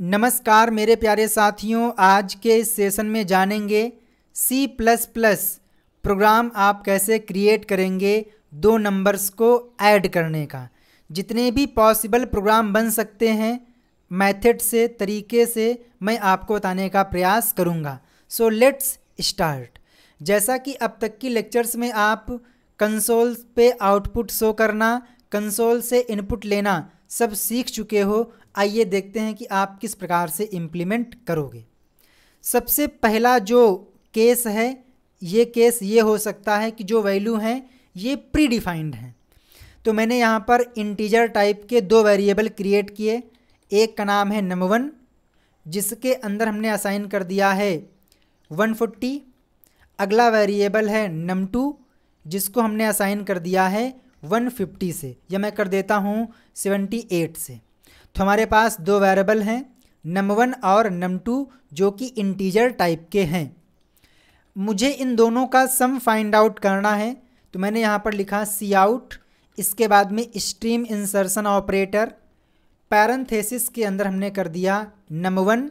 नमस्कार मेरे प्यारे साथियों आज के इस सेशन में जानेंगे C++ प्रोग्राम आप कैसे क्रिएट करेंगे दो नंबर्स को ऐड करने का जितने भी पॉसिबल प्रोग्राम बन सकते हैं मेथड से तरीके से मैं आपको बताने का प्रयास करूंगा सो लेट्स स्टार्ट जैसा कि अब तक की लेक्चर्स में आप कंसोल पे आउटपुट शो करना कंसोल से इनपुट लेना सब सीख चुके हो आइए देखते हैं कि आप किस प्रकार से इम्प्लीमेंट करोगे सबसे पहला जो केस है ये केस ये हो सकता है कि जो वैल्यू हैं ये प्री डिफाइंड हैं तो मैंने यहाँ पर इंटीजर टाइप के दो वेरिएबल क्रिएट किए एक का नाम है नम वन जिसके अंदर हमने असाइन कर दिया है वन फोट्टी अगला वेरिएबल है नम टू जिसको हमने असाइन कर दिया है वन फिफ्टी से या मैं कर देता हूँ सेवेंटी एट से तो हमारे पास दो वेरिएबल हैं नम वन और नम टू जो कि इंटीजर टाइप के हैं मुझे इन दोनों का सम फाइंड आउट करना है तो मैंने यहाँ पर लिखा सी आउट इसके बाद में स्ट्रीम इंसर्शन ऑपरेटर पैरंथेसिस के अंदर हमने कर दिया num one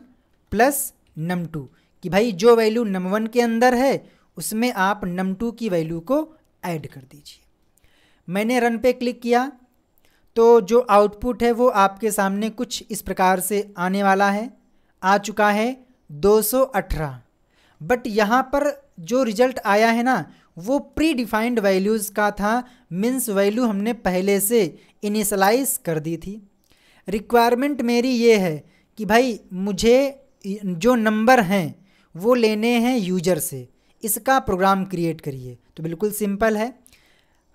plus num two कि भाई जो वैल्यू नम वन के अंदर है उसमें आप नम टू की वैल्यू को ऐड कर दीजिए मैंने रन पे क्लिक किया तो जो आउटपुट है वो आपके सामने कुछ इस प्रकार से आने वाला है आ चुका है 218 बट यहाँ पर जो रिजल्ट आया है ना वो प्री डिफाइंड वैल्यूज़ का था मीन्स वैल्यू हमने पहले से इनिशलाइज कर दी थी रिक्वायरमेंट मेरी ये है कि भाई मुझे जो नंबर हैं वो लेने हैं यूजर से इसका प्रोग्राम क्रिएट करिए तो बिल्कुल सिंपल है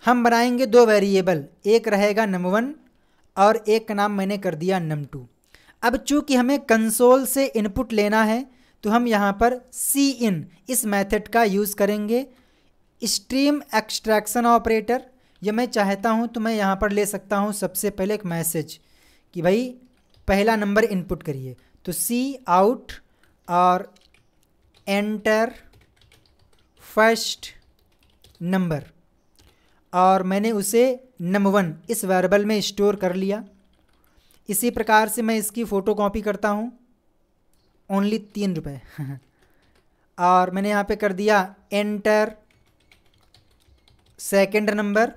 हम बनाएंगे दो वेरिएबल एक रहेगा नम वन और एक का नाम मैंने कर दिया नम टू अब चूंकि हमें कंसोल से इनपुट लेना है तो हम यहाँ पर सी इन इस मेथड का यूज़ करेंगे स्ट्रीम एक्सट्रैक्शन ऑपरेटर यह मैं चाहता हूँ तो मैं यहाँ पर ले सकता हूँ सबसे पहले एक मैसेज कि भाई पहला नंबर इनपुट करिए तो सी आउट और एंटर फर्स्ट नंबर और मैंने उसे नम वन इस वेरेबल में स्टोर कर लिया इसी प्रकार से मैं इसकी फ़ोटो कॉपी करता हूँ ओनली तीन रुपये और मैंने यहाँ पे कर दिया एंटर सेकेंड नंबर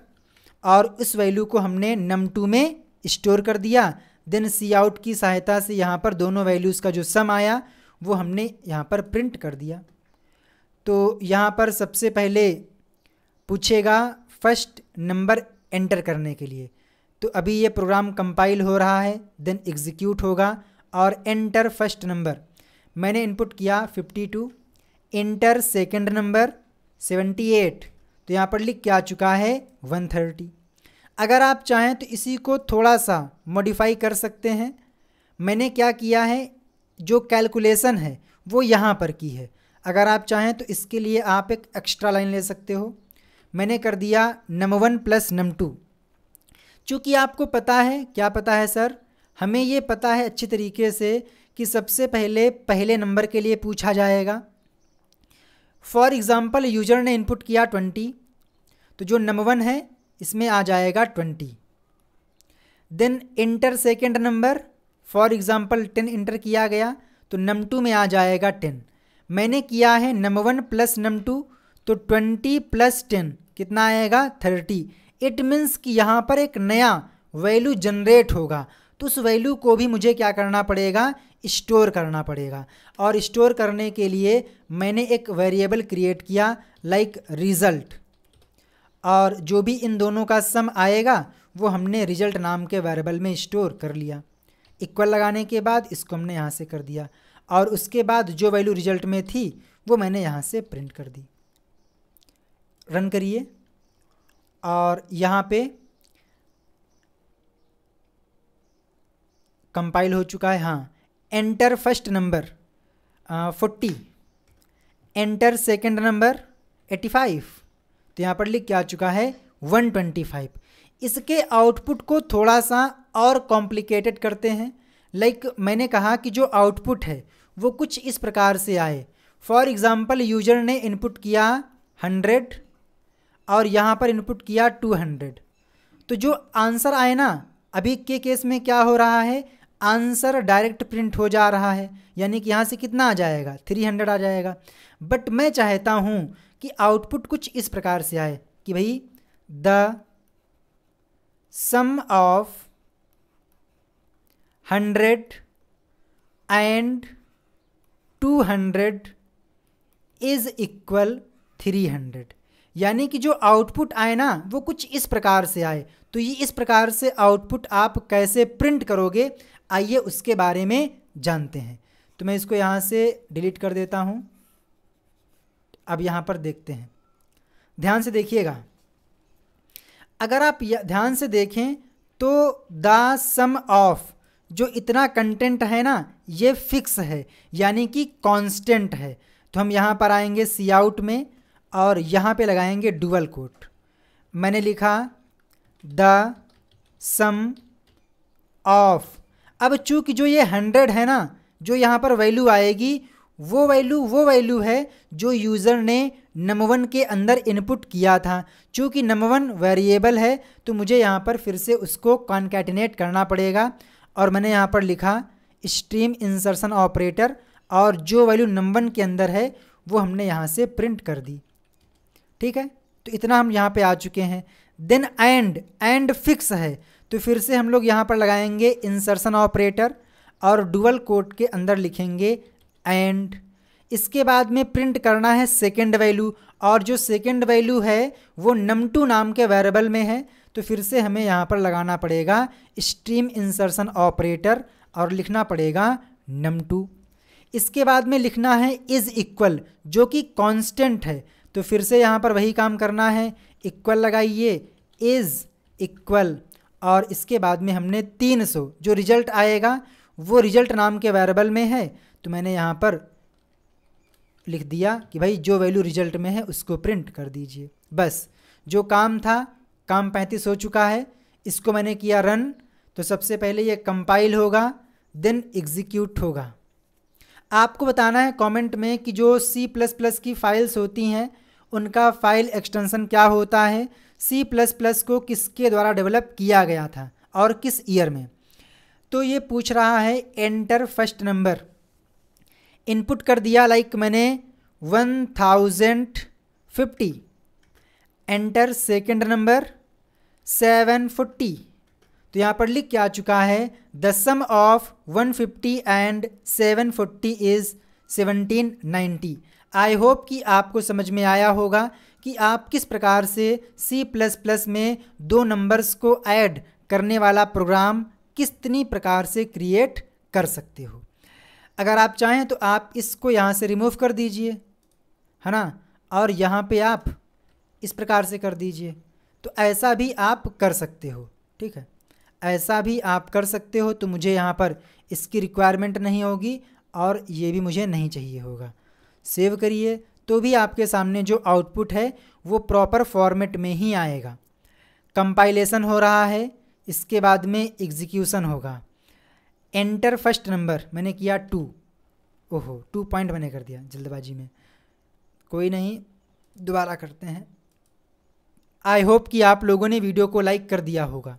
और उस वैल्यू को हमने नम टू में स्टोर कर दिया देन सी आउट की सहायता से यहाँ पर दोनों वैल्यूज़ का जो सम आया वो हमने यहाँ पर प्रिंट कर दिया तो यहाँ पर सबसे पहले पूछेगा फर्स्ट नंबर एंटर करने के लिए तो अभी ये प्रोग्राम कंपाइल हो रहा है देन एग्जीक्यूट होगा और एंटर फर्स्ट नंबर मैंने इनपुट किया 52 एंटर सेकेंड नंबर 78 तो यहाँ पर लिख के आ चुका है 130 अगर आप चाहें तो इसी को थोड़ा सा मॉडिफाई कर सकते हैं मैंने क्या किया है जो कैलकुलेशन है वो यहाँ पर की है अगर आप चाहें तो इसके लिए आप एक एक्स्ट्रा लाइन ले सकते हो मैंने कर दिया num one plus num two चूँकि आपको पता है क्या पता है सर हमें ये पता है अच्छे तरीके से कि सबसे पहले पहले नंबर के लिए पूछा जाएगा फॉर एग्ज़ाम्पल यूजर ने इनपुट किया ट्वेंटी तो जो नम वन है इसमें आ जाएगा twenty then enter second number for example ten enter किया गया तो नम टू में आ जाएगा टेन मैंने किया है num one plus num two तो ट्वेंटी प्लस टेन कितना आएगा थर्टी इट मीन्स कि यहाँ पर एक नया वैल्यू जनरेट होगा तो उस वैल्यू को भी मुझे क्या करना पड़ेगा स्टोर करना पड़ेगा और स्टोर करने के लिए मैंने एक वेरिएबल क्रिएट किया लाइक like रिज़ल्ट और जो भी इन दोनों का सम आएगा वो हमने रिज़ल्ट नाम के वेरिएबल में स्टोर कर लिया इक्वल लगाने के बाद इसको हमने यहाँ से कर दिया और उसके बाद जो वैल्यू रिज़ल्ट में थी वो मैंने यहाँ से प्रिंट कर दी रन करिए और यहाँ पे कंपाइल हो चुका है हाँ enter first number forty enter second number eighty five तो यहाँ पर लिख के आ चुका है वन ट्वेंटी फाइव इसके आउटपुट को थोड़ा सा और कॉम्प्लिकेटेड करते हैं लाइक like, मैंने कहा कि जो आउटपुट है वो कुछ इस प्रकार से आए फॉर एग्ज़ाम्पल यूजर ने इनपुट किया हंड्रेड और यहाँ पर इनपुट किया 200 तो जो आंसर आए ना अभी के केस में क्या हो रहा है आंसर डायरेक्ट प्रिंट हो जा रहा है यानी कि यहाँ से कितना आ जाएगा 300 आ जाएगा बट मैं चाहता हूँ कि आउटपुट कुछ इस प्रकार से आए कि भाई the sum of hundred and two hundred is equal three hundred यानी कि जो आउटपुट आए ना वो कुछ इस प्रकार से आए तो ये इस प्रकार से आउटपुट आप कैसे प्रिंट करोगे आइए उसके बारे में जानते हैं तो मैं इसको यहाँ से डिलीट कर देता हूँ अब यहाँ पर देखते हैं ध्यान से देखिएगा अगर आप ध्यान से देखें तो द सम ऑफ जो इतना कंटेंट है ना ये फिक्स है यानी कि कांस्टेंट है तो हम यहाँ पर आएंगे सी आउट में और यहाँ पे लगाएंगे डुअल कोट मैंने लिखा द सम ऑफ अब चूँकि जो ये हंड्रेड है ना जो यहाँ पर वैल्यू आएगी वो वैल्यू वो वैल्यू है जो यूज़र ने वन के अंदर इनपुट किया था चूँकि वन वेरिएबल है तो मुझे यहाँ पर फिर से उसको कॉन्कैटिनेट करना पड़ेगा और मैंने यहाँ पर लिखा स्ट्रीम इंसर्शन ऑपरेटर और जो वैल्यू नंबर के अंदर है वो हमने यहाँ से प्रिंट कर दी ठीक है तो इतना हम यहाँ पे आ चुके हैं देन एंड एंड फिक्स है तो फिर से हम लोग यहाँ पर लगाएंगे इंसर्सन ऑपरेटर और डुअल कोट के अंदर लिखेंगे एंड इसके बाद में प्रिंट करना है सेकेंड वैल्यू और जो सेकेंड वैल्यू है वो नम टू नाम के वेरेबल में है तो फिर से हमें यहाँ पर लगाना पड़ेगा स्ट्रीम इंसर्सन ऑपरेटर और लिखना पड़ेगा नम टू इसके बाद में लिखना है इज़ इक्वल जो कि कांस्टेंट है तो फिर से यहाँ पर वही काम करना है इक्वल लगाइए इज़ इक्वल और इसके बाद में हमने 300 जो रिजल्ट आएगा वो रिजल्ट नाम के वेरिएबल में है तो मैंने यहाँ पर लिख दिया कि भाई जो वैल्यू रिजल्ट में है उसको प्रिंट कर दीजिए बस जो काम था काम पैंतीस हो चुका है इसको मैंने किया रन तो सबसे पहले ये कंपाइल होगा देन एग्जीक्यूट होगा आपको बताना है कमेंट में कि जो सी प्लस प्लस की फ़ाइल्स होती हैं उनका फाइल एक्सटेंशन क्या होता है सी प्लस प्लस को किसके द्वारा डेवलप किया गया था और किस ईयर में तो ये पूछ रहा है एंटर फर्स्ट नंबर इनपुट कर दिया लाइक मैंने one thousand fifty enter second number seven forty तो यहाँ पर लिख के आ चुका है the sum of one fifty and seven forty is seventeen ninety I hope कि आपको समझ में आया होगा कि आप किस प्रकार से C++ में दो नंबर्स को ऐड करने वाला प्रोग्राम कितनी प्रकार से क्रिएट कर सकते हो अगर आप चाहें तो आप इसको यहाँ से रिमूव कर दीजिए है ना और यहाँ पे आप इस प्रकार से कर दीजिए तो ऐसा भी आप कर सकते हो ठीक है ऐसा भी आप कर सकते हो तो मुझे यहाँ पर इसकी रिक्वायरमेंट नहीं होगी और ये भी मुझे नहीं चाहिए होगा सेव करिए तो भी आपके सामने जो आउटपुट है वो प्रॉपर फॉर्मेट में ही आएगा कंपाइलेशन हो रहा है इसके बाद में एग्जीक्यूसन होगा एंटर फर्स्ट नंबर मैंने किया टू ओहो टू पॉइंट मैंने कर दिया जल्दबाजी में कोई नहीं दोबारा करते हैं आई होप कि आप लोगों ने वीडियो को लाइक कर दिया होगा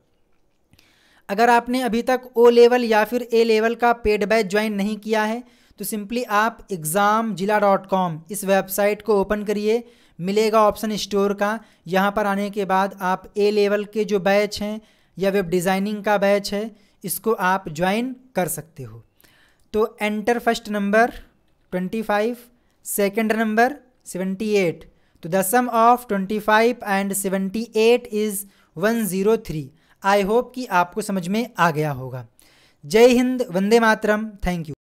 अगर आपने अभी तक ओ लेवल या फिर ए लेवल का पेड बैच ज्वाइन नहीं किया है तो सिंपली आप एग्ज़ाम जिला डॉट कॉम इस वेबसाइट को ओपन करिए मिलेगा ऑप्शन स्टोर का यहाँ पर आने के बाद आप ए लेवल के जो बैच हैं या वेब डिज़ाइनिंग का बैच है इसको आप ज्वाइन कर सकते हो तो enter first number twenty five second number seventy eight तो the sum of twenty five and seventy eight is one zero three I hope कि आपको समझ में आ गया होगा जय हिंद वंदे मातरम थैंक यू